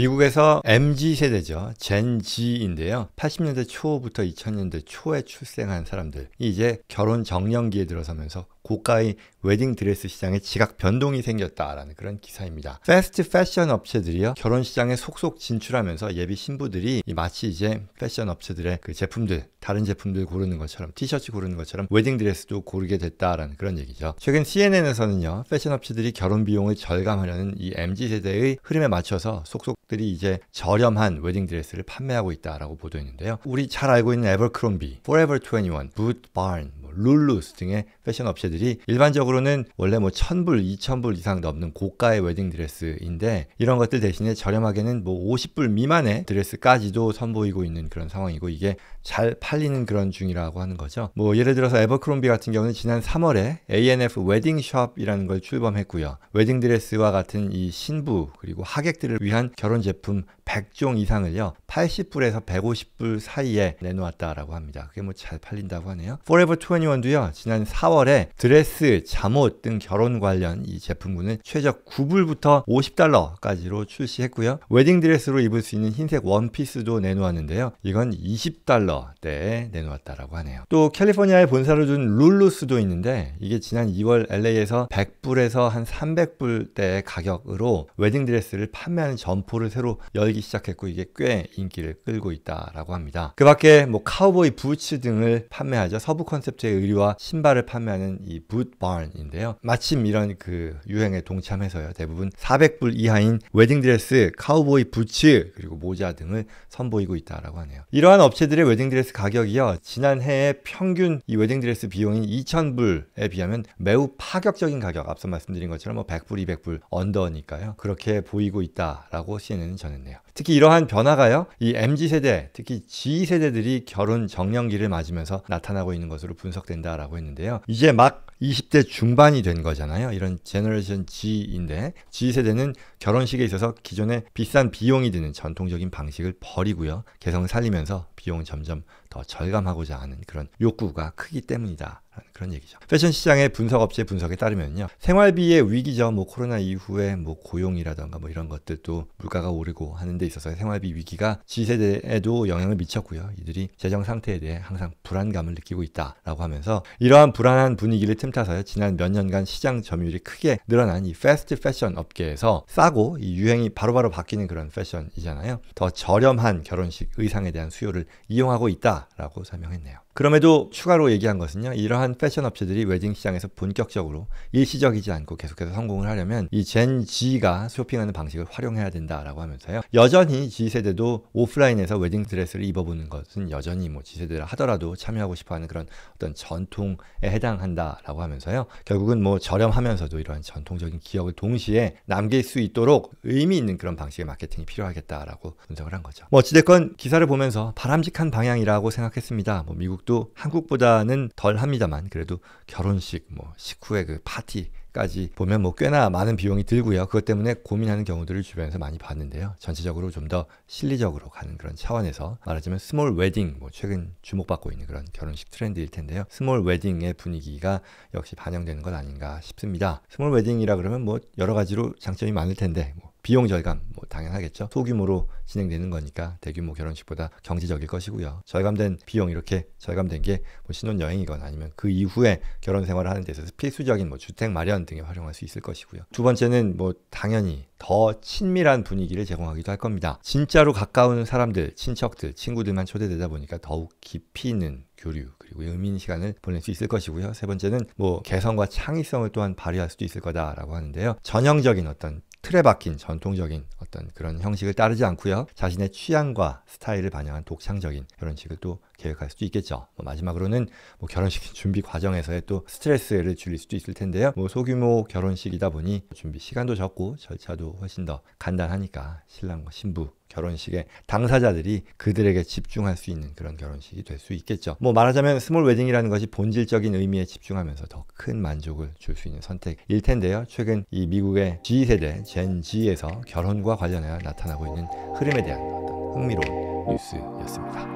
미국에서 MG 세대죠. 젠 G인데요. 80년대 초부터 2000년대 초에 출생한 사람들이 이제 결혼 정년기에 들어서면서 고가의 웨딩 드레스 시장에 지각 변동이 생겼다라는 그런 기사입니다. 패스트 패션 업체들이요 결혼 시장에 속속 진출하면서 예비 신부들이 마치 이제 패션 업체들의 그 제품들 다른 제품들 고르는 것처럼 티셔츠 고르는 것처럼 웨딩 드레스도 고르게 됐다라는 그런 얘기죠. 최근 CNN에서는요 패션 업체들이 결혼 비용을 절감하려는 이 MZ 세대의 흐름에 맞춰서 속속들이 이제 저렴한 웨딩 드레스를 판매하고 있다라고 보도했는데요. 우리 잘 알고 있는 에버크롬비, 포레버 21, 붓 바른 룰루스 등의 패션 업체들이 일반적으로는 원래 뭐 1000불, 2000불 이상 넘는 고가의 웨딩 드레스인데 이런 것들 대신에 저렴하게는 뭐 50불 미만의 드레스까지도 선보이고 있는 그런 상황이고 이게 잘 팔리는 그런 중이라고 하는 거죠. 뭐 예를 들어서 에버크롬비 같은 경우는 지난 3월에 ANF 웨딩숍이라는 걸 출범했고요. 웨딩 드레스와 같은 이 신부 그리고 하객들을 위한 결혼 제품 100종 이상을요 80불에서 150불 사이에 내놓았다라고 합니다. 그게 뭐 잘 팔린다고 하네요. Forever 21도요 지난 4월에 드레스, 잠옷 등 결혼 관련 이 제품군을 최저 9불부터 50달러까지로 출시했고요. 웨딩 드레스로 입을 수 있는 흰색 원피스도 내놓았는데요. 이건 20달러대에 내놓았다라고 하네요. 또 캘리포니아에 본사를 둔 룰루스도 있는데 이게 지난 2월 LA에서 100불에서 한 300불대의 가격으로 웨딩 드레스를 판매하는 점포를 새로 열기 팔리기 시작했고 이게 꽤 인기를 끌고 있다라고 합니다. 그 밖에 뭐 카우보이 부츠 등을 판매하죠. 서부 컨셉트의 의류와 신발을 판매하는 이 붓바인인데요. 마침 이런 그 유행에 동참해서요. 대부분 400불 이하인 웨딩드레스, 카우보이 부츠, 그리고 모자 등을 선보이고 있다라고 하네요. 이러한 업체들의 웨딩드레스 가격이요. 지난해의 평균 이 웨딩드레스 비용인 2,000불에 비하면 매우 파격적인 가격. 앞서 말씀드린 것처럼 뭐 100불, 200불 언더니까요. 그렇게 보이고 있다라고 CNN은 전했네요. 특히 이러한 변화가요, 이 MZ 세대, 특히 G 세대들이 결혼 정년기를 맞으면서 나타나고 있는 것으로 분석된다라고 했는데요. 이제 막 20대 중반이 된 거잖아요. 이런 제너레이션 G인데 G 세대는 결혼식에 있어서 기존의 비싼 비용이 드는 전통적인 방식을 버리고요. 개성을 살리면서 비용을 점점 더 절감하고자 하는 그런 욕구가 크기 때문이다. 그런 얘기죠. 패션 시장의 분석업체 분석에 따르면요. 생활비의 위기죠. 뭐 코로나 이후에 뭐 고용이라던가 뭐 이런 것들도 물가가 오르고 하는 데 있어서 생활비 위기가 지세대에도 영향을 미쳤고요. 이들이 재정 상태에 대해 항상 불안감을 느끼고 있다라고 하면서 이러한 불안한 분위기를 틈타서요. 지난 몇 년간 시장 점유율이 크게 늘어난 이 패스트 패션 업계에서 싸고 이 유행이 바로바로 바뀌는 그런 패션이잖아요. 더 저렴한 결혼식 의상에 대한 수요를 이용하고 있다라고 설명했네요. 그럼에도 추가로 얘기한 것은요. 이러한 패션 업체들이 웨딩 시장에서 본격적으로 일시적이지 않고 계속해서 성공을 하려면 이 젠 G가 쇼핑하는 방식을 활용해야 된다라고 하면서요. 여전히 G세대도 오프라인에서 웨딩 드레스를 입어보는 것은 여전히 뭐 G세대라 하더라도 참여하고 싶어하는 그런 어떤 전통에 해당한다라고 하면서요. 결국은 뭐 저렴하면서도 이러한 전통적인 기억을 동시에 남길 수 있도록 의미 있는 그런 방식의 마케팅이 필요하겠다라고 분석을 한 거죠. 뭐 어찌됐건 기사를 보면서 바람직한 방향이라고 생각했습니다. 뭐 미국 미국도 한국보다는 덜 합니다만 그래도 결혼식 뭐 식후에 그 파티 까지 보면 뭐 꽤나 많은 비용이 들고요. 그것 때문에 고민하는 경우들을 주변에서 많이 봤는데요. 전체적으로 좀 더 실리적으로 가는 그런 차원에서 말하자면 스몰 웨딩, 뭐 최근 주목받고 있는 그런 결혼식 트렌드일 텐데요. 스몰 웨딩의 분위기가 역시 반영되는 것 아닌가 싶습니다. 스몰 웨딩이라 그러면 뭐 여러 가지로 장점이 많을 텐데 뭐 비용 절감 뭐 당연하겠죠. 소규모로 진행되는 거니까 대규모 결혼식보다 경제적일 것이고요. 절감된 비용 이렇게 절감된 게뭐 신혼여행이건 아니면 그 이후에 결혼 생활을 하는 데 있어서 필수적인 뭐 주택 마련 공간 등에 활용할 수 있을 것이고요. 두 번째는 뭐 당연히 더 친밀한 분위기를 제공하기도 할 겁니다. 진짜로 가까운 사람들, 친척들, 친구들만 초대되다 보니까 더욱 깊이 있는 교류 그리고 의미 있는 시간을 보낼 수 있을 것이고요. 세 번째는 뭐 개성과 창의성을 또한 발휘할 수도 있을 거다라고 하는데요. 전형적인 어떤 틀에 박힌 전통적인 어떤 그런 형식을 따르지 않고요. 자신의 취향과 스타일을 반영한 독창적인 그런 식을 또 계획할 수도 있겠죠. 뭐 마지막으로는 뭐 결혼식 준비 과정에서의 또 스트레스를 줄일 수도 있을 텐데요. 뭐 소규모 결혼식이다 보니 준비 시간도 적고 절차도 훨씬 더 간단하니까 신랑과 신부 결혼식에 당사자들이 그들에게 집중할 수 있는 그런 결혼식이 될 수 있겠죠. 뭐 말하자면 스몰 웨딩이라는 것이 본질적인 의미에 집중하면서 더 큰 만족을 줄 수 있는 선택일 텐데요. 최근 이 미국의 G세대, 젠 G에서 결혼과 관련하여 나타나고 있는 흐름에 대한 어떤 흥미로운 뉴스였습니다.